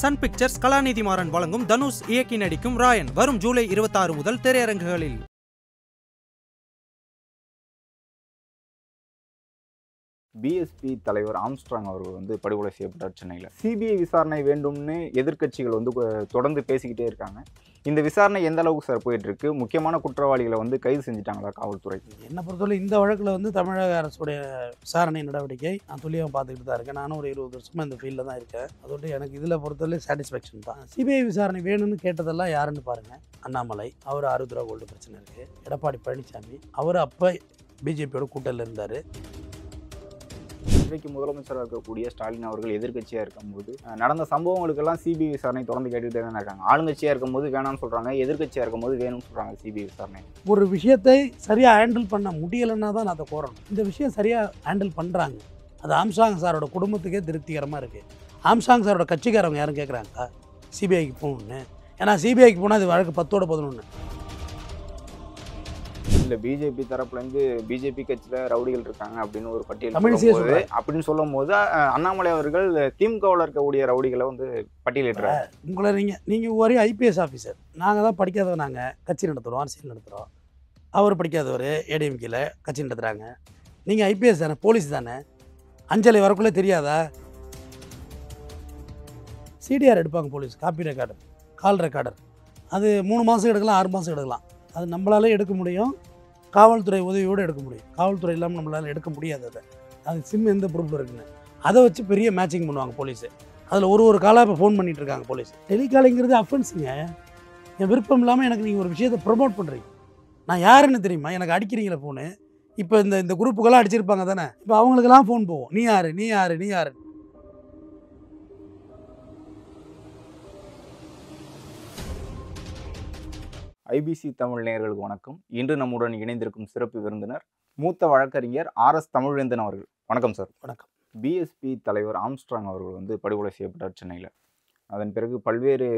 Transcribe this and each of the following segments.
Sun pictures கலாநிதி மாறன் வழங்கும் தனுஷ் இயக்கி நடிக்கும் ராயன் வரும் ஜூலை இருபத்தாறு முதல் திரையரங்குகளில் பிஎஸ்பி தலைவர் அவர் வந்து படுகொலை சிபிஐ விசாரணை வேண்டும்னு வந்து தொடர்ந்து பேசிக்கிட்டே இருக்காங்க இந்த விசாரணை எந்த அளவுக்கு சார் போயிட்டு இருக்கு முக்கியமான குற்றவாளிகளை வந்து கைது செஞ்சுட்டாங்களா காவல்துறை என்னை பொறுத்தவரை இந்த வழக்கில் வந்து தமிழக அரசுடைய விசாரணை நடவடிக்கை நான் துல்லியமாக பார்த்துக்கிட்டு தான் இருக்கேன் நானும் ஒரு இருபது வருஷமாக இந்த ஃபீல்டில் தான் இருக்கேன் அதோட எனக்கு இதில் பொறுத்தவரை சாட்டிஸ்ஃபேக்ஷன் தான் சிபிஐ விசாரணை வேணும்னு கேட்டதெல்லாம் யாருன்னு பாருங்கள் அண்ணாமலை அவர் அறுபது ரூபா கோல்டு பிரச்சனை இருக்குது எடப்பாடி பழனிசாமி அவர் அப்போ பிஜேபியோட கூட்டத்தில் இருந்தார் இன்றைக்கு முதலமைச்சராக இருக்கக்கூடிய ஸ்டாலின் அவர்கள் எதிர்கட்சியாக இருக்கும்போது நடந்த சம்பவங்களுக்கெல்லாம் சிபிஐ விசாரணை தொடர்ந்து கேட்டுக்கிட்டே தான் இருக்காங்க ஆளுங்கட்சியாக இருக்கும்போது வேணாம்னு சொல்கிறாங்க எதிர்கட்சியாக இருக்கும்போது வேணும்னு சொல்கிறாங்க சிபிஐ விசாரணை ஒரு விஷயத்தை சரியாக ஹேண்டில் பண்ண முடியலைன்னா தான் அதை கோரணும் இந்த விஷயம் சரியாக ஹேண்டில் பண்ணுறாங்க அது ஆம்சாங் சாரோட குடும்பத்துக்கே திருப்திகரமாக இருக்குது ஆம்சாங் சாரோட கட்சிக்காரவங்க யாரும் கேட்குறாங்க சிபிஐக்கு போகணுன்னு ஏன்னா சிபிஐக்கு போனால் அது வழக்கு பத்தோட பதினொன்று இல்ல பிஜேபி தரப்புலேருந்து பிஜேபி கட்சியில் ரவுடிகள் இருக்காங்க அப்படின்னு ஒரு பட்டியல் அப்படின்னு சொல்லும் போது அண்ணாமலை அவர்கள் திமுகவில் இருக்கக்கூடிய ரவுடிகளை வந்து பட்டியலிட்டுறாரு உங்களை நீங்கள் நீங்கள் ஒரே ஐபிஎஸ் ஆஃபீஸர் நாங்கள் தான் படிக்காதவ நாங்கள் கட்சி நடத்துகிறோம் அரசியல் நடத்துகிறோம் அவர் படிக்காதவர் ஏடிஎம்கேல கட்சி நடத்துகிறாங்க நீங்கள் ஐபிஎஸ் தானே போலீஸ் தானே அஞ்சலை வரக்குள்ளே தெரியாதா சிடிஆர் எடுப்பாங்க police copy recorder call recorder அது மூணு மாதம் எடுக்கலாம் ஆறு மாதம் எடுக்கலாம் அது நம்மளாலே எடுக்க முடியும் காவல்துறை உதவியோடு எடுக்க முடியும் காவல்துறை இல்லாமல் நம்மளால் எடுக்க முடியாது அதை அது சிம் எந்த ப்ரூஃப் இருக்குன்னு அதை வச்சு பெரிய மேட்சிங் பண்ணுவாங்க போலீஸு அதில் ஒரு ஒரு காலாக இப்போ ஃபோன் பண்ணிகிட்டு இருக்காங்க போலீஸ் டெலிகாலிங்கிறது அஃபென்ஸுங்க என் விருப்பம் இல்லாமல் எனக்கு நீங்கள் ஒரு விஷயத்தை ப்ரொமோட் பண்ணுறீங்க நான் யாருன்னு தெரியுமா எனக்கு அடிக்கிறீங்களே ஃபோனு இப்போ இந்த இந்த குரூப்புக்கெல்லாம் அடிச்சிருப்பாங்க தானே இப்போ அவங்களுக்கெல்லாம் ஃபோன் போவோம் நீ யார் நீ யார் நீ யார் ஐபிசி தமிழ் நேயர்களுக்கு வணக்கம் இன்று நம்முடன் இணைந்திருக்கும் சிறப்பு விருந்தினர் மூத்த வழக்கறிஞர் ஆர் எஸ் தமிழ்வேந்தன் அவர்கள் வணக்கம் சார் வணக்கம் பிஎஸ்பி தலைவர் ஆம்ஸ்ட்ராங் அவர்கள் வந்து படுகொலை செய்யப்பட்டார் சென்னையில் அதன் பிறகு பல்வேறு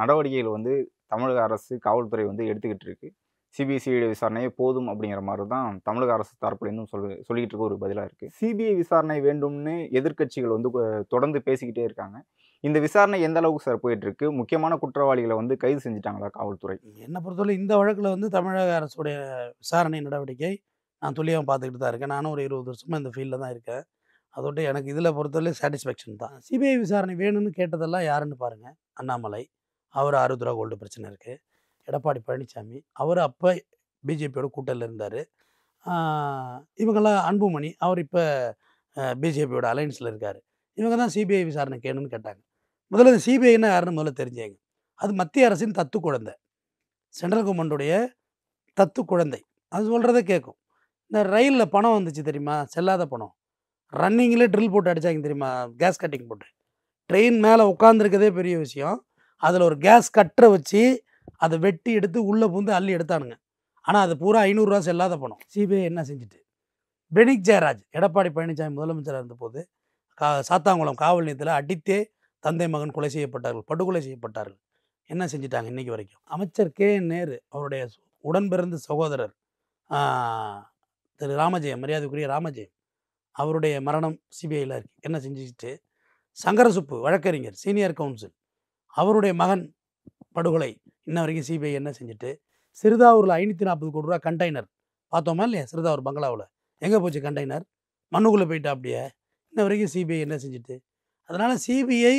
நடவடிக்கைகள் வந்து தமிழக அரசு காவல்துறை வந்து எடுத்துக்கிட்டு இருக்கு சிபிசிஐடி விசாரணையே போதும் அப்படிங்கிற மாதிரி தான் தமிழக அரசு தரப்புலேருந்தும் சொல் சொல்லிக்கிட்டு இருக்க ஒரு பதிலாக இருக்குது சிபிஐ விசாரணை வேண்டும்னு எதிர்கட்சிகள் வந்து தொடர்ந்து பேசிக்கிட்டே இருக்காங்க இந்த விசாரணை எந்த அளவுக்கு சார் போயிட்டு இருக்கு முக்கியமான குற்றவாளிகளை வந்து கைது செஞ்சுட்டாங்களா காவல்துறை என்னை பொறுத்தவரை இந்த வழக்கில் வந்து தமிழக அரசுடைய விசாரணை நடவடிக்கை நான் துல்லியமாக பார்த்துக்கிட்டு தான் இருக்கேன் நானும் ஒரு இருபது வருஷமாக இந்த ஃபீல்டில் தான் இருக்கேன் அதோட எனக்கு இதில் பொறுத்தவரை சாட்டிஸ்ஃபேக்ஷன் தான் சிபிஐ விசாரணை வேணும்னு கேட்டதெல்லாம் யாருன்னு பாருங்கள் அண்ணாமலை அவர் அறுபது ரூபா கோல்டு பிரச்சனை இருக்குது எடப்பாடி பழனிசாமி அவர் அப்போ பிஜேபியோட கூட்டத்தில் இருந்தார் இவங்கெல்லாம் அன்புமணி அவர் இப்போ பிஜேபியோட அலையன்ஸில் இருக்கார் இவங்க தான் சிபிஐ விசாரணை கேணும்னு கேட்டாங்க முதல்ல சிபிஐன்னா யாருன்னு முதல்ல தெரிஞ்சாங்க அது மத்திய அரசின் தத்து குழந்தை சென்ட்ரல் கவர்மெண்ட்டுடைய தத்து குழந்தை அது சொல்கிறத கேட்கும் இந்த ரயிலில் பணம் வந்துச்சு தெரியுமா செல்லாத பணம் ரன்னிங்கில் ட்ரில் போட்டு அடித்தாங்க தெரியுமா கேஸ் கட்டிங் போட்டு ட்ரெயின் மேலே உட்காந்துருக்கதே பெரிய விஷயம் அதில் ஒரு கேஸ் கட்டரை வச்சு அதை வெட்டி எடுத்து உள்ளே பூந்து அள்ளி எடுத்தானுங்க ஆனால் அது பூரா ஐநூறுரூவா செல்லாத பணம் சிபிஐ என்ன செஞ்சுட்டு பெனிக் ஜெயராஜ் எடப்பாடி பழனிசாமி முதலமைச்சராக இருந்தபோது கா சாத்தாங்குளம் காவல் நிலையத்தில் அடித்தே தந்தை மகன் கொலை செய்யப்பட்டார்கள் படுகொலை செய்யப்பட்டார்கள் என்ன செஞ்சிட்டாங்க இன்றைக்கி வரைக்கும் அமைச்சர் கே நேரு அவருடைய உடன்பிறந்த சகோதரர் திரு ராமஜெயம் மரியாதைக்குரிய ராமஜெயம் அவருடைய மரணம் சிபிஐயில் இருக்குது என்ன செஞ்சுட்டு சங்கரசுப்பு வழக்கறிஞர் சீனியர் கவுன்சில் அவருடைய மகன் படுகொலை இன்ன வரைக்கும் சிபிஐ என்ன செஞ்சுட்டு சிறுதாவூரில் ஐநூற்றி நாற்பது கோடி ரூபா கண்டெய்னர் பார்த்தோமா இல்லையா சிறுதாவூர் பங்களாவில் எங்கே போச்சு கண்டெய்னர் மண்ணுக்குள்ளே போயிட்டா அப்படியே இன்ன வரைக்கும் சிபிஐ என்ன செஞ்சுட்டு அதனால் சிபிஐ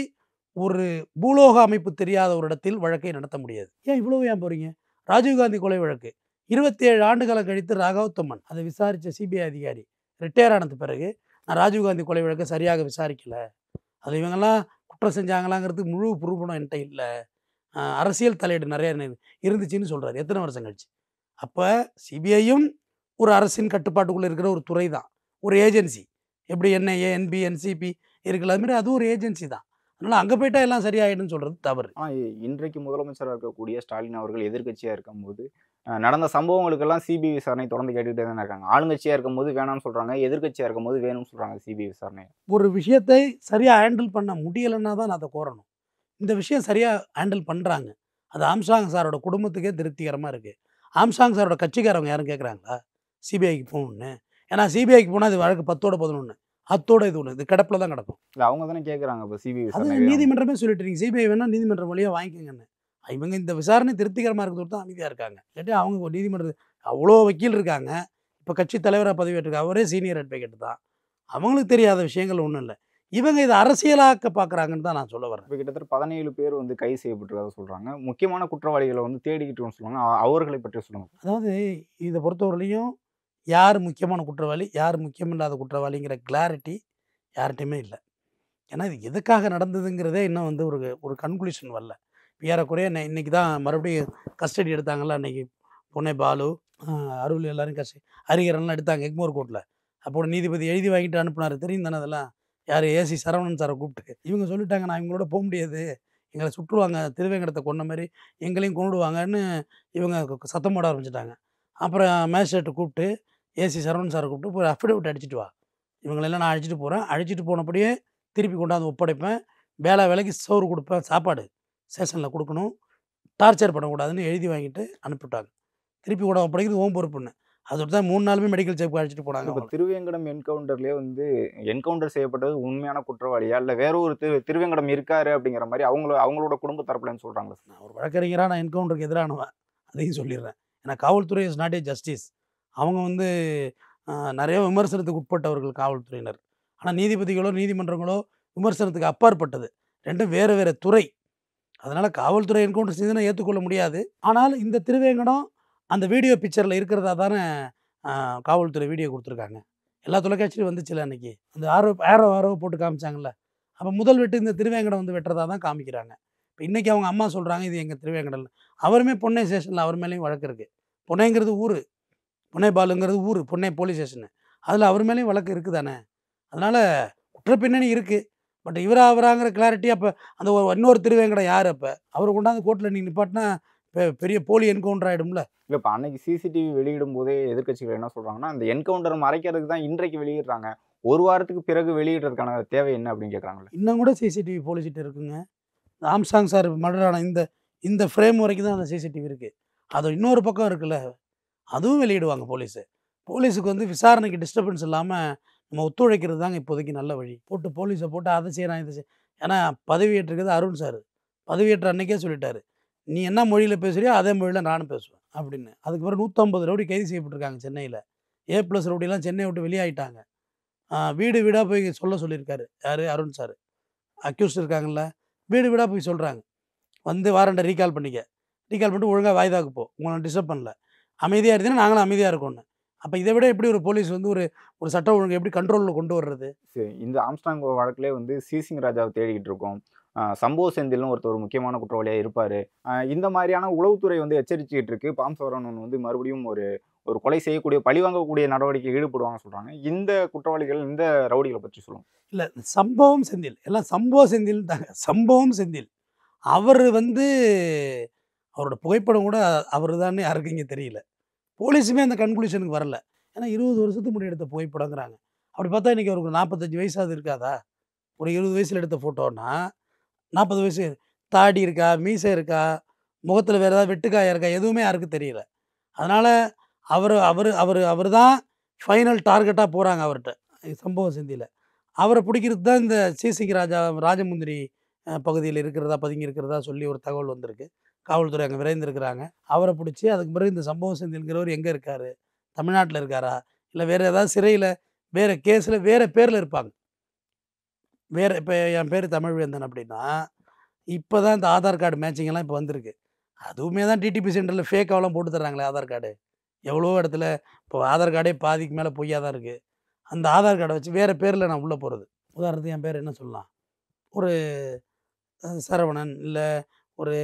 ஒரு பூலோக அமைப்பு தெரியாத ஒரு இடத்தில் வழக்கை நடத்த முடியாது ஏன் இவ்வளோ ஏன் போகிறீங்க ராஜீவ்காந்தி கொலை வழக்கு இருபத்தி ஏழு ஆண்டுகளை கழித்து ராகவத்தம்மன் அதை விசாரித்த சிபிஐ அதிகாரி ரிட்டையர் ஆனது பிறகு நான் ராஜீவ்காந்தி கொலை வழக்கை சரியாக விசாரிக்கலை அது இவங்கெல்லாம் குற்றம் செஞ்சாங்களாங்கிறதுக்கு முழு புரூபணம் என்கிட்ட இல்லை அரசியல் தலையீடு நிறைய இருந்துச்சுன்னு சொல்கிறார் எத்தனை வருஷம் கழிச்சு அப்போ சிபிஐயும் ஒரு அரசின் கட்டுப்பாட்டுக்குள்ளே இருக்கிற ஒரு துறை தான் ஒரு ஏஜென்சி எப்படி என்ஐஏ என்பி என்சிபி இருக்குல்ல மாதிரி அதுவும் ஒரு ஏஜென்சி தான் அதனால் அங்கே போயிட்டா எல்லாம் சரியாயிடும்னு சொல்கிறது தவறு இன்றைக்கு முதலமைச்சராக இருக்கக்கூடிய ஸ்டாலின் அவர்கள் எதிர்கட்சியாக இருக்கும்போது நடந்த சம்பவங்களுக்கெல்லாம் சிபிஐ விசாரணை தொடர்ந்து கேட்டுக்கிட்டே தான் இருக்காங்க ஆளுங்கட்சியாக போது வேணாம்னு சொல்கிறாங்க எதிர்கட்சியாக இருக்கும்போது வேணும்னு சொல்கிறாங்க சிபிஐ விசாரணை ஒரு விஷயத்தை சரியாக ஹேண்டில் பண்ண முடியலைன்னா தான் அதை கோரணும் இந்த விஷயம் சரியாக ஹேண்டில் பண்ணுறாங்க அது ஆம்சாங் சாரோட குடும்பத்துக்கே திருப்திகரமாக இருக்குது ஆம்சாங் சாரோட கட்சிக்காரவங்க யாரும் கேட்குறாங்களா சிபிஐக்கு போகணுன்னு ஏன்னா சிபிஐக்கு போனால் அது வழக்கு பத்தோட பதினொன்று அத்தோட இது ஒன்று இது கிடப்பில் தான் கிடக்கும் இல்லை அவங்க தானே கேட்குறாங்க இப்போ சிபிஐ அது நீதிமன்றமே சொல்லிட்டு இருக்கீங்க சிபிஐ வேணால் நீதிமன்றம் வழியாக வாங்கிக்கங்கன்னு இவங்க இந்த விசாரணை திருப்திகரமாக இருக்கிறது தான் அமைதியாக இருக்காங்க இல்லாட்டி அவங்க ஒரு நீதிமன்ற அவ்வளோ வக்கீல் இருக்காங்க இப்போ கட்சி தலைவராக பதவியேற்றிருக்காங்க அவரே சீனியர் அட்வொகேட் தான் அவங்களுக்கு தெரியாத விஷயங்கள் ஒன்றும் இல்லை இவங்க இதை அரசியலாக்க பார்க்குறாங்கன்னு தான் நான் சொல்ல வரேன் இப்போ கிட்டத்தட்ட பதினேழு பேர் வந்து கைது செய்யப்பட்டிருக்காத சொல்கிறாங்க முக்கியமான குற்றவாளிகளை வந்து தேடிக்கிட்டோன்னு சொல்லுவாங்க அவர்களை பற்றி சொல்லுவாங்க அதாவது இதை பொறுத்தவரையிலையும் யார் முக்கியமான குற்றவாளி யார் முக்கியமில்லாத குற்றவாளிங்கிற கிளாரிட்டி யார்கிட்டையுமே இல்லை ஏன்னா இது எதுக்காக நடந்ததுங்கிறதே இன்னும் வந்து ஒரு ஒரு கன்க்ளூஷன் வரல ஏறக்குறைய இன்னைக்கு தான் மறுபடியும் கஸ்டடி எடுத்தாங்கல்ல அன்றைக்கி புனே பாலு அருள் எல்லாரும் கஸ்டடி ஹரிகரன்லாம் எடுத்தாங்க எக்மோர் கோர்ட்டில் அப்போ நீதிபதி எழுதி வாங்கிட்டு அனுப்புனார் தெரியும் தானே அதெல்லாம் யார் ஏசி சரவணன் சாரை கூப்பிட்டு இவங்க சொல்லிட்டாங்க நான் இவங்களோட போக முடியாது எங்களை சுற்றுவாங்க திருவேங்கடத்தை கொண்ட மாதிரி எங்களையும் கொண்டுடுவாங்கன்னு இவங்க சத்தம் போட ஆரம்பிச்சிட்டாங்க அப்புறம் மேஜிஸ்ட்ரேட்டை கூப்பிட்டு ஏசி சரவணன் சாரை கூப்பிட்டு போய் அஃபிடவிட் அடிச்சுட்டு வா இவங்களெல்லாம் நான் அழைச்சிட்டு போகிறேன் அழைச்சிட்டு போனபடியே திருப்பி கொண்டாந்து ஒப்படைப்பேன் வேலை வேலைக்கு சோறு கொடுப்பேன் சாப்பாடு ஸ்டேஷனில் கொடுக்கணும் டார்ச்சர் பண்ணக்கூடாதுன்னு எழுதி வாங்கிட்டு அனுப்பிவிட்டாங்க திருப்பி கூட ஒப்படைக்கிறது ஓம் பொறுப்புன்னு அதோட தான் மூணு நாளுமே மெடிக்கல் செக்அப் அழைச்சிட்டு போனாங்க இப்போ திருவேங்கடம் என்கவுண்டர்லேயே வந்து என்கவுண்டர் செய்யப்பட்டது உண்மையான குற்றவாளியா இல்லை வேற ஒரு திரு திருவேங்கடம் இருக்காரு அப்படிங்கிற மாதிரி அவங்கள அவங்களோட குடும்ப தரப்புலன்னு சொல்கிறாங்க நான் ஒரு வழக்கறிஞராக நான் என்கவுண்டருக்கு எதிரானவன் அதையும் சொல்லிடுறேன் ஏன்னா காவல்துறை இஸ் நாட் ஏ ஜஸ்டிஸ் அவங்க வந்து நிறைய விமர்சனத்துக்கு உட்பட்டவர்கள் காவல்துறையினர் ஆனால் நீதிபதிகளோ நீதிமன்றங்களோ விமர்சனத்துக்கு அப்பாற்பட்டது ரெண்டும் வேறு வேறு துறை அதனால் காவல்துறை என்கவுண்டர் சீசனை ஏற்றுக்கொள்ள முடியாது ஆனால் இந்த திருவேங்கடம் அந்த வீடியோ பிக்சரில் இருக்கிறதா தானே காவல்துறை வீடியோ கொடுத்துருக்காங்க எல்லா தொலைக்காட்சியும் வந்துச்சுல அன்றைக்கி அந்த ஆரோ ஆரோ ஆரோ போட்டு காமிச்சாங்கல்ல அப்போ முதல் வெட்டு இந்த திருவேங்கடம் வந்து வெட்டுறதா தான் காமிக்கிறாங்க இப்போ இன்றைக்கி அவங்க அம்மா சொல்கிறாங்க இது எங்கள் திருவேங்கடல் அவருமே பொன்னை ஸ்டேஷனில் அவர் மேலேயும் வழக்கு இருக்குது பொன்னைங்கிறது ஊர் புனேபாலுங்கிறது ஊர் புன்னே போலீஸ் ஸ்டேஷன் அதில் அவர் மேலேயும் வழக்கு இருக்குது தானே அதனால் குற்ற பின்னணி இருக்குது பட் இவரா அவராங்கிற கிளாரிட்டி அப்போ அந்த ஒரு இன்னொரு திருவேங்கடை யார் அப்போ அவர் கொண்டாந்து கோர்ட்டில் நீங்கள் நிப்பாட்டினா பெரிய போலி என்கவுண்டர் ஆகிடும்ல இல்லை இப்போ அன்னைக்கு சிசிடிவி வெளியிடும் போதே எதிர்கட்சிகள் என்ன சொல்கிறாங்கன்னா அந்த என்கவுண்டர் மறைக்கிறதுக்கு தான் இன்றைக்கு வெளியிடுறாங்க ஒரு வாரத்துக்கு பிறகு வெளியிடுறதுக்கான தேவை என்ன அப்படின்னு கேட்குறாங்க இன்னும் கூட சிசிடிவி போலீஸ்கிட்ட இருக்குங்க ஆம்சாங் சார் மடரான இந்த இந்த ஃப்ரேம் வரைக்கும் தான் அந்த சிசிடிவி இருக்குது அது இன்னொரு பக்கம் இருக்குல்ல அதுவும் வெளியிடுவாங்க போலீஸு போலீஸுக்கு வந்து விசாரணைக்கு டிஸ்டர்பன்ஸ் இல்லாமல் நம்ம ஒத்துழைக்கிறது தாங்க இப்போதைக்கு நல்ல வழி போட்டு போலீஸை போட்டு அதை செய்கிறான் இதை செய் ஏன்னா ஏற்றுக்கிறது அருண் சார் பதவியேற்ற அன்னைக்கே சொல்லிட்டார் நீ என்ன மொழியில் பேசுகிறியோ அதே மொழியில் நானும் பேசுவேன் அப்படின்னு அதுக்கு நூற்றம்பது ரவுடி கைது செய்யப்பட்டிருக்காங்க சென்னையில் ஏ ப்ளஸ் ரவுடிலாம் சென்னை விட்டு வெளியாகிட்டாங்க வீடு வீடாக போய் சொல்ல சொல்லியிருக்காரு யார் அருண் சார் அக்யூஸ்ட் இருக்காங்கல்ல வீடு வீடாக போய் சொல்கிறாங்க வந்து வாரண்டை ரீகால் பண்ணிக்க ரீகால் பண்ணிட்டு ஒழுங்காக வாய்தாக்கு போ உங்களை டிஸ்டர்ப் பண்ணல அமைதியாக இருந்தீங்கன்னா நாங்களும் அமைதியாக இருக்கோம்னு அப்போ இதை விட எப்படி ஒரு போலீஸ் வந்து ஒரு ஒரு சட்டம் ஒழுங்கு எப்படி கண்ட்ரோலில் கொண்டு வர்றது இந்த ஆம்ஸ்டாங் வழக்குலேயே வந்து சிசிங் ராஜாவை தேடிக்கிட்டு இருக்கோம் சம்பவ செந்தில்னு ஒருத்தர் முக்கியமான குற்றவாளியாக இருப்பார் இந்த மாதிரியான உளவுத்துறை வந்து எச்சரிச்சுக்கிட்டு இருக்கு சவரன் வந்து மறுபடியும் ஒரு ஒரு கொலை செய்யக்கூடிய பழிவாங்கக்கூடிய நடவடிக்கை ஈடுபடுவாங்க சொல்கிறாங்க இந்த குற்றவாளிகள் இந்த ரவுடிகளை பற்றி சொல்லுவோம் இல்லை சம்பவம் செந்தில் எல்லாம் சம்பவ செந்தில் தாங்க சம்பவம் செந்தில் அவர் வந்து அவரோட புகைப்படம் கூட அவர் தானே யாருக்கு இங்கே தெரியல போலீஸுமே அந்த கன்க்ளூஷனுக்கு வரல ஏன்னா இருபது வருஷத்துக்கு முன்னாடி எடுத்த புகைப்படங்கிறாங்க அப்படி பார்த்தா இன்றைக்கி அவருக்கு நாற்பத்தஞ்சு வயசாவது இருக்காதா ஒரு இருபது வயசில் எடுத்த ஃபோட்டோன்னா நாற்பது வயசு தாடி இருக்கா மீசை இருக்கா முகத்தில் வேறு ஏதாவது வெட்டுக்காயாக இருக்கா எதுவுமே யாருக்கும் தெரியல அதனால் அவர் அவர் அவர் அவர் தான் ஃபைனல் டார்கெட்டாக போகிறாங்க அவர்கிட்ட சம்பவம் சிந்தியில் அவரை பிடிக்கிறது தான் இந்த சிசிக்கு ராஜா ராஜமுந்திரி பகுதியில் இருக்கிறதா பதுங்கி இருக்கிறதா சொல்லி ஒரு தகவல் வந்திருக்கு காவல்துறை அங்கே விரைந்திருக்கிறாங்க அவரை பிடிச்சி அதுக்கு பிறகு இந்த சம்பவம் செஞ்சுங்கிறவர் எங்கே இருக்கார் தமிழ்நாட்டில் இருக்காரா இல்லை வேறு ஏதாவது சிறையில் வேறு கேஸில் வேறு பேரில் இருப்பாங்க வேறு இப்போ என் பேர் தமிழ்வேந்தன் அப்படின்னா இப்போ தான் இந்த ஆதார் கார்டு மேட்சிங்கெல்லாம் இப்போ வந்திருக்கு அதுவுமே தான் டிடிபி சென்டரில் ஃபேக்காவெலாம் போட்டு தர்றாங்களே ஆதார் கார்டு எவ்வளோ இடத்துல இப்போ ஆதார் கார்டே பாதிக்கு மேலே பொய்யாக தான் இருக்குது அந்த ஆதார் கார்டை வச்சு வேறு பேரில் நான் உள்ளே போகிறது உதாரணத்துக்கு என் பேர் என்ன சொல்லலாம் ஒரு சரவணன் இல்லை ஒரு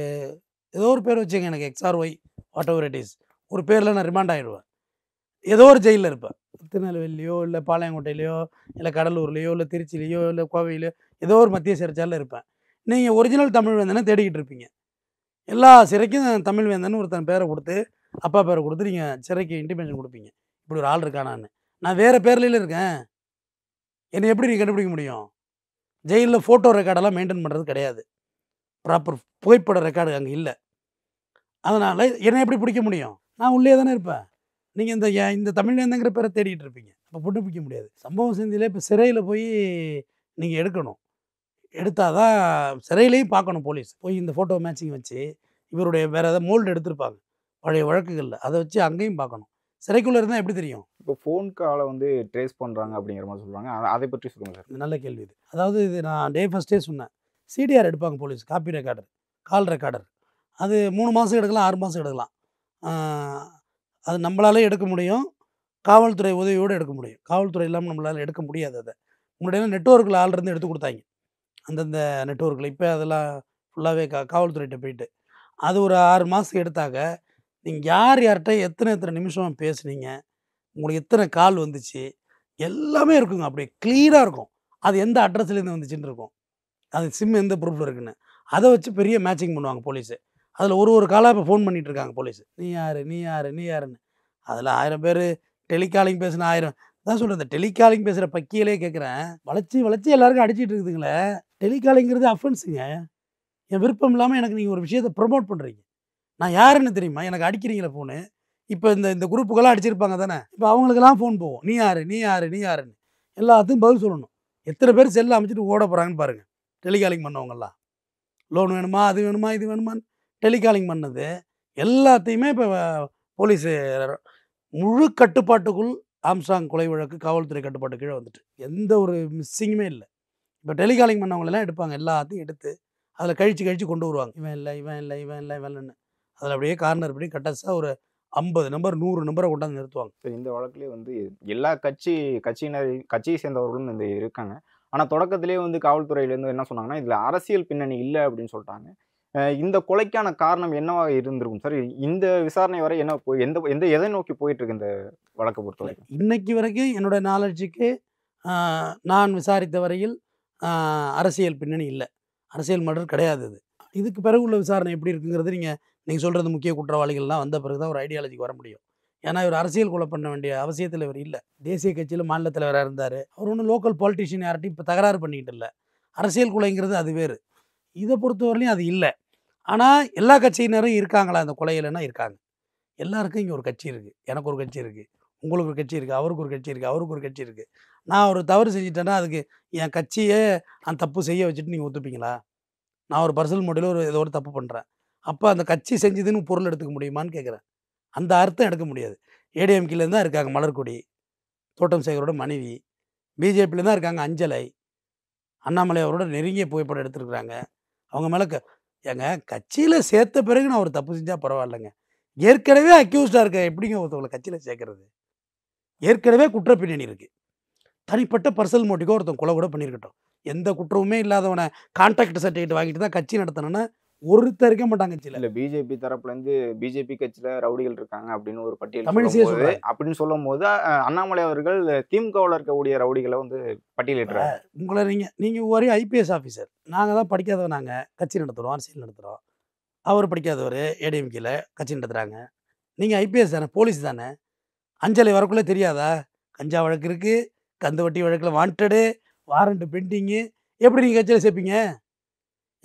ஏதோ ஒரு பேர் வச்சுங்க எனக்கு x or y whatever it is இஸ் ஒரு பேரில் நான் ரிமாண்ட் ஆகிடுவேன் ஏதோ ஒரு ஜெயிலில் இருப்பேன் திருநெல்வேலியோ இல்லை பாளையங்கோட்டையிலையோ இல்லை கடலூர்லேயோ இல்லை திருச்சிலேயோ இல்லை கோவையிலையோ ஏதோ ஒரு மத்திய சிறைச்சாலில் இருப்பேன் நீங்கள் ஒரிஜினல் தமிழ் வேந்தனை தேடிக்கிட்டு இருப்பீங்க எல்லா சிறைக்கும் தமிழ் வேந்தன் ஒருத்தன் பேரை கொடுத்து அப்பா பேரை கொடுத்து நீங்கள் சிறைக்கு இன்டிமேஷன் கொடுப்பீங்க இப்படி ஒரு ஆள் இருக்கானான்னு நான் வேறு பேர்லையில் இருக்கேன் என்னை எப்படி நீங்கள் கண்டுபிடிக்க முடியும் ஜெயிலில் ஃபோட்டோ ரெக்கார்டெல்லாம் மெயின்டைன் பண்ணுறது கிடையாது ப்ராப்பர் புகைப்பட ரெக்கார்டு அங்கே இல்லை அதனால் என்னை எப்படி பிடிக்க முடியும் நான் உள்ளே தானே இருப்பேன் நீங்கள் இந்த இந்த தமிழ்நேந்தங்கிற பேரை தேடிட்டு இருப்பீங்க அப்போ பொண்ணு பிடிக்க முடியாது சம்பவம் செந்தியில் இப்போ சிறையில் போய் நீங்கள் எடுக்கணும் எடுத்தால் தான் சிறையிலையும் பார்க்கணும் போலீஸ் போய் இந்த ஃபோட்டோ மேட்சிங் வச்சு இவருடைய வேறு ஏதாவது மோல்டு எடுத்திருப்பாங்க பழைய வழக்குகளில் அதை வச்சு அங்கேயும் பார்க்கணும் சிறைக்குள்ளே இருந்தால் எப்படி தெரியும் இப்போ ஃபோன் காலை வந்து ட்ரேஸ் பண்ணுறாங்க அப்படிங்கிற மாதிரி சொல்கிறாங்க அதை பற்றி சொல்லுங்கள் சார் நல்ல கேள்வி இது அதாவது இது நான் டே ஃபஸ்ட்டே சொன்னேன் சிடிஆர் எடுப்பாங்க police copy recorder call recorder அது மூணு மாதம் எடுக்கலாம் ஆறு மாதம் எடுக்கலாம் அது நம்மளாலே எடுக்க முடியும் காவல்துறை உதவியோடு எடுக்க முடியும் காவல்துறை இல்லாமல் நம்மளால் எடுக்க முடியாது அதை முன்னாடியெல்லாம் நெட்ஒர்க்கில் ஆள் இருந்து எடுத்து கொடுத்தாங்க அந்தந்த நெட்ஒர்க்கில் இப்போ அதெல்லாம் ஃபுல்லாகவே கா காவல்துறைகிட்ட போயிட்டு அது ஒரு ஆறு மாதத்துக்கு எடுத்தாக்க நீங்கள் யார் யார்கிட்ட எத்தனை எத்தனை நிமிஷம் பேசுனீங்க உங்களுக்கு எத்தனை கால் வந்துச்சு எல்லாமே இருக்குங்க அப்படியே க்ளீனாக இருக்கும் அது எந்த அட்ரஸ்லேருந்து வந்துச்சுன்னு இருக்கும் அது சிம் எந்த ப்ரூஃபில் இருக்குன்னு அதை வச்சு பெரிய மேட்சிங் பண்ணுவாங்க போலீஸு அதில் ஒரு ஒரு காலாக இப்போ ஃபோன் பண்ணிகிட்டு இருக்காங்க போலீஸ் நீ யார் நீ யார் நீ யாருன்னு அதில் ஆயிரம் பேர் டெலிகாலிங் பேசின ஆயிரம் தான் சொல்கிறேன் இந்த டெலிகாலிங் பேசுகிற பக்கியலே கேட்குறேன் வளர்ச்சி வளர்ச்சி எல்லாருக்கும் அடிச்சிட்டு இருக்குதுங்களே டெலிகாலிங்கிறது அஃபென்ஸுங்க என் விருப்பம் இல்லாமல் எனக்கு நீங்கள் ஒரு விஷயத்தை ப்ரொமோட் பண்ணுறீங்க நான் யாருன்னு தெரியுமா எனக்கு அடிக்கிறீங்களே ஃபோனு இப்போ இந்த இந்த குரூப்புக்கெல்லாம் அடிச்சிருப்பாங்க தானே இப்போ அவங்களுக்கெல்லாம் ஃபோன் போவோம் நீ யார் நீ யார் நீ யாருன்னு எல்லாத்துக்கும் பதில் சொல்லணும் எத்தனை பேர் செல்லை அமைச்சிட்டு ஓட போகிறாங்கன்னு பாருங்கள் டெலிகாலிங் பண்ணவங்களா லோன் வேணுமா அது வேணுமா இது வேணுமான்னு டெலிகாலிங் பண்ணது எல்லாத்தையுமே இப்போ போலீஸ் முழு கட்டுப்பாட்டுக்குள் ஆம்சாங் கொலை வழக்கு காவல்துறை கட்டுப்பாட்டு கீழே வந்துட்டு எந்த ஒரு மிஸ்ஸிங்குமே இல்லை இப்போ டெலிகாலிங் பண்ணவங்களெல்லாம் எடுப்பாங்க எல்லாத்தையும் எடுத்து அதில் கழித்து கழித்து கொண்டு வருவாங்க இவன் இல்லை இவன் இல்லை இவன் இல்லை இவன் இல்லைன்னு அதில் அப்படியே கார்னர் படி கட்டாசாக ஒரு ஐம்பது நம்பர் நூறு நம்பரை கொண்டாந்து நிறுத்துவாங்க இந்த வழக்குலேயே வந்து எல்லா கட்சி கட்சியினர் கட்சியை சேர்ந்தவர்களும் இந்த இருக்காங்க ஆனால் தொடக்கத்திலே வந்து காவல்துறையிலேருந்து என்ன சொன்னாங்கன்னா இதில் அரசியல் பின்னணி இல்லை அப்படின்னு சொல்லிட்டாங்க இந்த கொலைக்கான காரணம் என்னவாக இருந்திருக்கும் சார் இந்த விசாரணை வரை என்ன போய் எந்த எந்த எதை நோக்கி போயிட்டு இருக்கு இந்த வழக்கை பொறுத்த வரைக்கும் இன்னைக்கு வரைக்கும் என்னோட நாலட்ஜிக்கு நான் விசாரித்த வரையில் அரசியல் பின்னணி இல்லை அரசியல் மர்டர் கிடையாது அது இதுக்கு பிறகு உள்ள விசாரணை எப்படி இருக்குங்கிறது நீங்கள் நீங்கள் சொல்கிறது முக்கிய குற்றவாளிகள்லாம் வந்த பிறகு தான் ஒரு ஐடியாலஜிக்கு வர முடியும் ஏன்னா இவர் அரசியல் கொலை பண்ண வேண்டிய அவசியத்தில் இவர் இல்லை தேசிய கட்சியில் மாநிலத்தில் வேற இருந்தார் அவர் ஒன்றும் லோக்கல் பாலிட்டிஷியன் யார்ட்டி இப்போ தகராறு பண்ணிக்கிட்டு இல்லை அரசியல் கொலைங்கிறது அது வேறு இதை பொறுத்தவரையிலையும் அது இல்லை ஆனால் எல்லா கட்சியினரும் இருக்காங்களா அந்த கொலையிலன்னா இருக்காங்க எல்லாருக்கும் இங்கே ஒரு கட்சி இருக்குது எனக்கு ஒரு கட்சி இருக்குது உங்களுக்கு ஒரு கட்சி இருக்குது அவருக்கு ஒரு கட்சி இருக்குது அவருக்கு ஒரு கட்சி இருக்குது நான் ஒரு தவறு செஞ்சுட்டேன்னா அதுக்கு என் கட்சியே அந்த தப்பு செய்ய வச்சுட்டு நீங்கள் ஒத்துப்பீங்களா நான் ஒரு பர்சனல் மோடியில் ஒரு ஏதோ ஒரு தப்பு பண்ணுறேன் அப்போ அந்த கட்சி செஞ்சதுன்னு பொருள் எடுத்துக்க முடியுமான்னு கேட்குறேன் அந்த அர்த்தம் எடுக்க முடியாது ஏடிஎம்கேலேருந்து தான் இருக்காங்க மலர்கொடி தோட்டம் சேகரோட மனைவி பிஜேபியிலேருந்து தான் இருக்காங்க அஞ்சலை அண்ணாமலை அவரோட நெருங்கிய புகைப்படம் எடுத்துருக்குறாங்க அவங்க மேலே க ஏங்க கட்சியில் சேர்த்த பிறகு நான் ஒரு தப்பு செஞ்சால் பரவாயில்லைங்க ஏற்கனவே அக்யூஸ்டாக இருக்க எப்படிங்க ஒருத்தவங்களை கட்சியில் சேர்க்கறது ஏற்கனவே குற்ற பின்னணி இருக்குது தனிப்பட்ட பர்சல் மோட்டிக்கோ ஒருத்தன் கொலை கூட பண்ணியிருக்கட்டும் எந்த குற்றமுமே இல்லாதவனை கான்ட்ராக்ட் சர்டிஃபிகேட் வாங்கிட்டு தான் கட்சி நடத்தணும்னு ஒருத்தர் இருக்க மாட்டாங்க கட்சியில் பிஜேபி பிஜேபி இருந்து பிஜேபி கட்சியில் ரவுடிகள் இருக்காங்க அப்படின்னு ஒரு பட்டியல் அப்படின்னு சொல்லும் போது அண்ணாமலை அவர்கள் திமுகவில் இருக்கக்கூடிய ரவுடிகளை வந்து பட்டியலிட்டுறாங்க உங்களை நீங்கள் நீங்கள் ஒரே ஐபிஎஸ் ஆஃபீஸர் நாங்கள் தான் படிக்காதவ நாங்கள் கட்சி நடத்துகிறோம் அரசியல் நடத்துகிறோம் அவர் படிக்காதவர் ஏடிஎம்கேல கட்சி நடத்துகிறாங்க நீங்கள் ஐபிஎஸ் தானே போலீஸ் தானே அஞ்சலை வரக்குள்ளே தெரியாதா கஞ்சா வழக்கு இருக்குது கந்து வட்டி வழக்கில் வாண்டடு வாரண்ட்டு பெண்டிங்கு எப்படி நீங்கள் கட்சியில் சேர்ப்பீங்க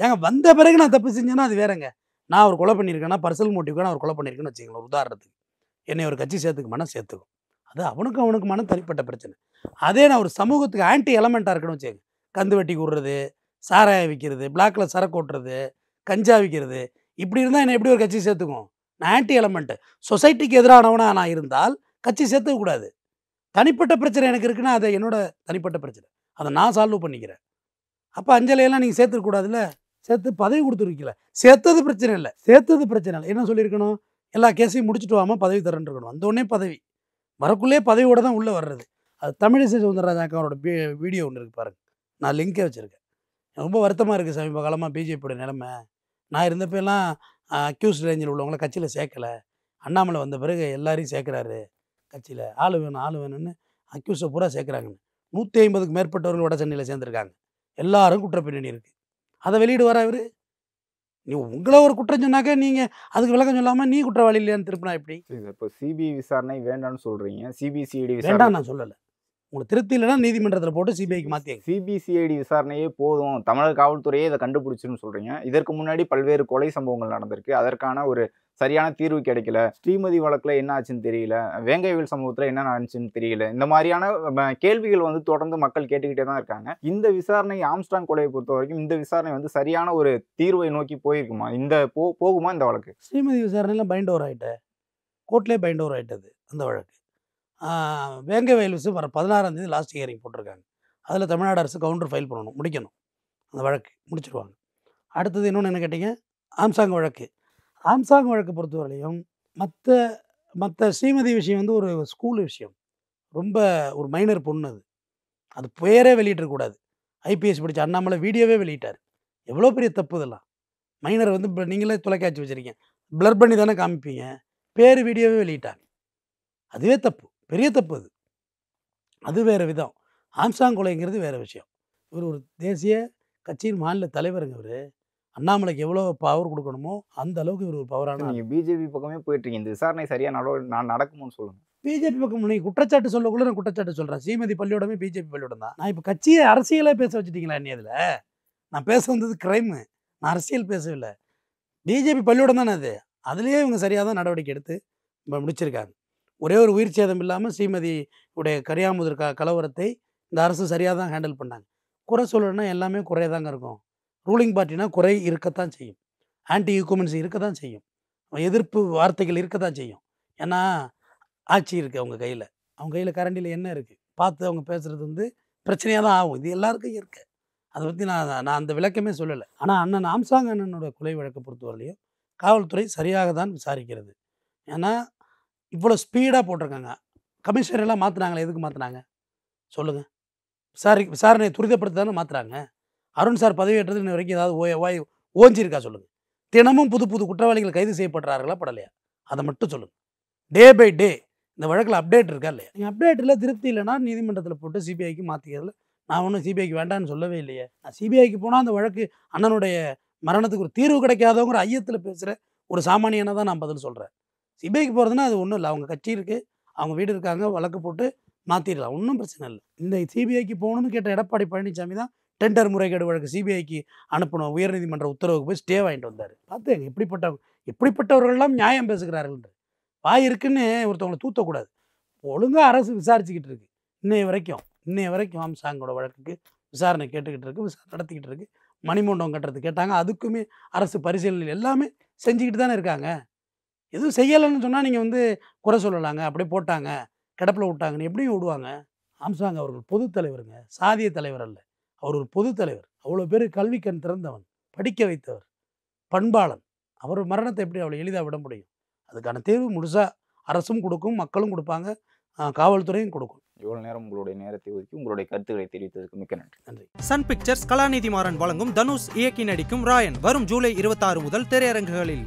ஏங்க வந்த பிறகு நான் தப்பு செஞ்சேன்னா அது வேறங்க நான் ஒரு கொலை பண்ணியிருக்கேன்னா பர்சனல் மோட்டிவ் நான் ஒரு கொலை பண்ணியிருக்கேன்னு வச்சுக்கோங்களேன் உதாரணத்துக்கு என்னை ஒரு கட்சி மனம் சேர்த்துக்கும் அது அவனுக்கும் அவனுக்கு மனம் தனிப்பட்ட பிரச்சனை அதே நான் ஒரு சமூகத்துக்கு ஆன்டி எலமெண்ட்டாக இருக்குன்னு வச்சுக்கோங்க கந்து வெட்டி கூடுறது சாராய விற்கிறது பிளாக்கில் சரக்கு ஓட்டுறது கஞ்சா விற்கிறது இப்படி இருந்தால் என்னை எப்படி ஒரு கட்சி சேர்த்துக்கும் நான் ஆன்டி எலமெண்ட்டு சொசைட்டிக்கு எதிரானவனாக நான் இருந்தால் கட்சி சேர்த்துக்கூடாது தனிப்பட்ட பிரச்சனை எனக்கு இருக்குன்னா அதை என்னோட தனிப்பட்ட பிரச்சனை அதை நான் சால்வ் பண்ணிக்கிறேன் அப்போ அஞ்சலையெல்லாம் நீங்கள் சேர்த்துக்கூடாதுல்ல சேர்த்து பதவி கொடுத்துருக்கல சேர்த்தது பிரச்சனை இல்லை சேர்த்தது பிரச்சனை இல்லை என்ன சொல்லியிருக்கணும் எல்லா கேஸையும் முடிச்சுட்டு வாமல் பதவி தரேன்னு இருக்கணும் அந்த உடனே பதவி வரக்குள்ளே பதவியோட தான் உள்ளே வர்றது அது தமிழிசை சவுந்தரராஜாக்கு அவரோட வீடியோ ஒன்று இருக்குது பாருங்கள் நான் லிங்கே வச்சுருக்கேன் ரொம்ப வருத்தமாக இருக்குது சமீப காலமாக பிஜேபியோட நிலமை நான் இருந்தப்பெல்லாம் அக்யூஸ் ரேஞ்சில் உள்ளவங்கள கட்சியில் சேர்க்கலை அண்ணாமலை வந்த பிறகு எல்லாரையும் சேர்க்குறாரு கட்சியில் ஆள் வேணும் ஆள் வேணும்னு அக்யூஸை பூரா சேர்க்குறாங்கன்னு நூற்றி ஐம்பதுக்கு மேற்பட்டவர்கள் வட சென்னையில் சேர்ந்துருக்காங்க எல்லாரும் குற்றப்பின்னணி இருக்குது அதை வர அவர் நீ உங்களை ஒரு குற்றம் சொன்னாக்க நீங்கள் அதுக்கு விளக்கம் சொல்லாமல் நீ குற்றவாளி இல்லையான்னு திருப்பினா எப்படி இப்போ சிபிஐ விசாரணை வேண்டாம்னு சொல்கிறீங்க சிபிசிஐடி வேண்டாம் நான் சொல்லலை உங்களை திருப்தி நீதிமன்றத்தில் போட்டு சிபிஐக்கு மாற்றி சிபிசிஐடி விசாரணையே போதும் தமிழக காவல்துறையே இதை கண்டுபிடிச்சிருன்னு சொல்கிறீங்க இதற்கு முன்னாடி பல்வேறு கொலை சம்பவங்கள் நடந்திருக்கு அதற்கான ஒரு சரியான தீர்வு கிடைக்கல ஸ்ரீமதி வழக்கில் என்ன ஆச்சுன்னு தெரியல வேங்கைவில் சம்பவத்தில் என்ன நடந்துச்சுன்னு தெரியல இந்த மாதிரியான கேள்விகள் வந்து தொடர்ந்து மக்கள் கேட்டுக்கிட்டே தான் இருக்காங்க இந்த விசாரணை ஆம்ஸ்டாங் கொலையை பொறுத்த வரைக்கும் இந்த விசாரணை வந்து சரியான ஒரு தீர்வை நோக்கி போயிருக்குமா இந்த போ போகுமா இந்த வழக்கு ஸ்ரீமதி விசாரணையில் பைண்ட் ஓவர் ஆகிட்ட கோர்ட்லேயே பைண்ட் ஓவர் ஆகிட்டது அந்த வழக்கு வேங்கவேல் விசு வர பதினாறாம் தேதி லாஸ்ட் ஹியரிங் போட்டிருக்காங்க அதில் தமிழ்நாடு அரசு கவுண்டர் ஃபைல் பண்ணணும் முடிக்கணும் அந்த வழக்கு முடிச்சிருவாங்க அடுத்தது இன்னொன்று என்ன கேட்டிங்க ஆம்சாங் வழக்கு ஆம்சாங் வழக்கு பொறுத்தவரையிலையும் மற்ற மற்ற ஸ்ரீமதி விஷயம் வந்து ஒரு ஸ்கூல் விஷயம் ரொம்ப ஒரு மைனர் பொண்ணு அது அது பேரே வெளியிடக்கூடாது ஐபிஎஸ் படித்த அண்ணாமலை வீடியோவே வெளியிட்டார் எவ்வளோ பெரிய தப்பு இதெல்லாம் மைனர் வந்து இப்போ நீங்களே தொலைக்காட்சி வச்சுருக்கீங்க ப்ளர் பண்ணி தானே காமிப்பீங்க பேர் வீடியோவே வெளியிட்டாங்க அதுவே தப்பு பெரிய தப்பு அது அது வேறு விதம் ஆம்சாங் கொலைங்கிறது வேறு விஷயம் இவர் ஒரு தேசிய கட்சியின் மாநில தலைவருங்க இவர் அண்ணாமலைக்கு எவ்வளோ பவர் கொடுக்கணுமோ அந்த அளவுக்கு இவர் ஒரு பவரான நீங்கள் பிஜேபி பக்கமே போயிட்டு இந்த விசாரணை சரியாக நட நான் நடக்குமோன்னு சொல்லுங்கள் பிஜேபி பக்கம் நீங்கள் குற்றச்சாட்டு சொல்லக்குள்ள நான் குற்றச்சாட்டு சொல்கிறேன் சீமதி பள்ளியோடமே பிஜேபி பள்ளியோடம் தான் நான் இப்போ கட்சியை அரசியலாக பேச வச்சுட்டிங்களா நீ அதில் நான் பேச வந்தது கிரைமு நான் அரசியல் பேசவில்லை பிஜேபி பள்ளியோடம் தானே அது அதுலேயே இவங்க சரியாக தான் நடவடிக்கை எடுத்து முடிச்சிருக்காங்க ஒரே ஒரு உயிர் சேதம் இல்லாமல் ஸ்ரீமதி உடைய கரியாமுதிர் க கலவரத்தை இந்த அரசு சரியாக தான் ஹேண்டில் பண்ணாங்க குறை சொல்லணும்னா எல்லாமே குறைய தாங்க இருக்கும் ரூலிங் பார்ட்டினா குறை இருக்கத்தான் செய்யும் ஆன்டி ஈக்குமென்சி இருக்க தான் செய்யும் எதிர்ப்பு வார்த்தைகள் இருக்க தான் செய்யும் ஏன்னா ஆட்சி இருக்குது அவங்க கையில் அவங்க கையில் கரண்டியில் என்ன இருக்குது பார்த்து அவங்க பேசுகிறது வந்து பிரச்சனையாக தான் ஆகும் இது எல்லாருக்கும் இருக்கு அதை பற்றி நான் நான் அந்த விளக்கமே சொல்லலை ஆனால் அண்ணன் ஆம்சாங் அண்ணனோட கொலை வழக்கை பொறுத்தவரையிலையும் காவல்துறை சரியாக தான் விசாரிக்கிறது ஏன்னா இவ்வளோ ஸ்பீடாக போட்டிருக்காங்க கமிஷனர் எல்லாம் மாற்றினாங்களே எதுக்கு மாற்றினாங்க சொல்லுங்கள் விசாரி விசாரணையை துரிதப்படுத்தி தானே மாற்றுறாங்க அருண் சார் பதவியேற்றது இன்ன வரைக்கும் ஏதாவது வாய் ஓஞ்சிருக்கா சொல்லுங்கள் தினமும் புது புது குற்றவாளிகள் கைது செய்யப்படுறார்களா படலையா அதை மட்டும் சொல்லுங்கள் டே பை டே இந்த வழக்கில் அப்டேட் இருக்கா இல்லையா நீங்கள் அப்டேட் இல்லை திருப்தி இல்லைனா நீதிமன்றத்தில் போட்டு சிபிஐக்கு மாற்றிக்கிறதுல நான் ஒன்றும் சிபிஐக்கு வேண்டான்னு சொல்லவே இல்லையே நான் சிபிஐக்கு போனால் அந்த வழக்கு அண்ணனுடைய மரணத்துக்கு ஒரு தீர்வு கிடைக்காதவங்கிற ஐயத்தில் பேசுகிற ஒரு சாமானியனை தான் நான் பதில் சொல்கிறேன் சிபிஐக்கு போகிறதுனா அது ஒன்றும் இல்லை அவங்க கட்சி இருக்குது அவங்க வீடு இருக்காங்க வழக்கு போட்டு மாற்றிடலாம் ஒன்றும் பிரச்சனை இல்லை இந்த சிபிஐக்கு போகணும்னு கேட்ட எடப்பாடி பழனிசாமி தான் டெண்டர் முறைகேடு வழக்கு சிபிஐக்கு அனுப்பணும் உயர்நீதிமன்ற உத்தரவுக்கு போய் ஸ்டே வாங்கிட்டு வந்தார் பார்த்து எப்படிப்பட்ட எப்படிப்பட்டவர்கள்லாம் நியாயம் பேசுகிறார்கள் வாய் இருக்குன்னு ஒருத்தவங்களை தூத்தக்கூடாது ஒழுங்காக அரசு விசாரிச்சுக்கிட்டு இருக்கு இன்னைய வரைக்கும் இன்னைய வரைக்கும் ஹம்சாங்கோட வழக்குக்கு விசாரணை கேட்டுக்கிட்டு இருக்கு விசாரணை நடத்திக்கிட்டு இருக்கு மணிமண்டபம் கட்டுறது கேட்டாங்க அதுக்குமே அரசு பரிசீலனை எல்லாமே செஞ்சுக்கிட்டு தானே இருக்காங்க எதுவும் செய்யலைன்னு சொன்னால் நீங்கள் வந்து குறை சொல்லலாங்க அப்படியே போட்டாங்க கிடப்பில் விட்டாங்கன்னு எப்படியும் விடுவாங்க ஆம்சாங்க அவர்கள் பொது தலைவருங்க சாதிய தலைவர் அல்ல அவர் ஒரு பொது தலைவர் அவ்வளோ பேர் கல்வி கண் திறந்தவன் படிக்க வைத்தவர் பண்பாளன் அவர் மரணத்தை எப்படி அவ்வளோ எளிதாக விட முடியும் அதுக்கான தேர்வு முழுசாக அரசும் கொடுக்கும் மக்களும் கொடுப்பாங்க காவல்துறையும் கொடுக்கும் இவ்வளோ நேரம் உங்களுடைய நேரத்தை ஒதுக்கி உங்களுடைய கருத்துக்களை தெரிவித்ததுக்கு மிக்க நன்றி நன்றி சன் பிக்சர்ஸ் கலாநிதி மாறன் வழங்கும் தனுஷ் இயக்கி நடிக்கும் ராயன் வரும் ஜூலை இருபத்தாறு முதல் திரையரங்குகளில்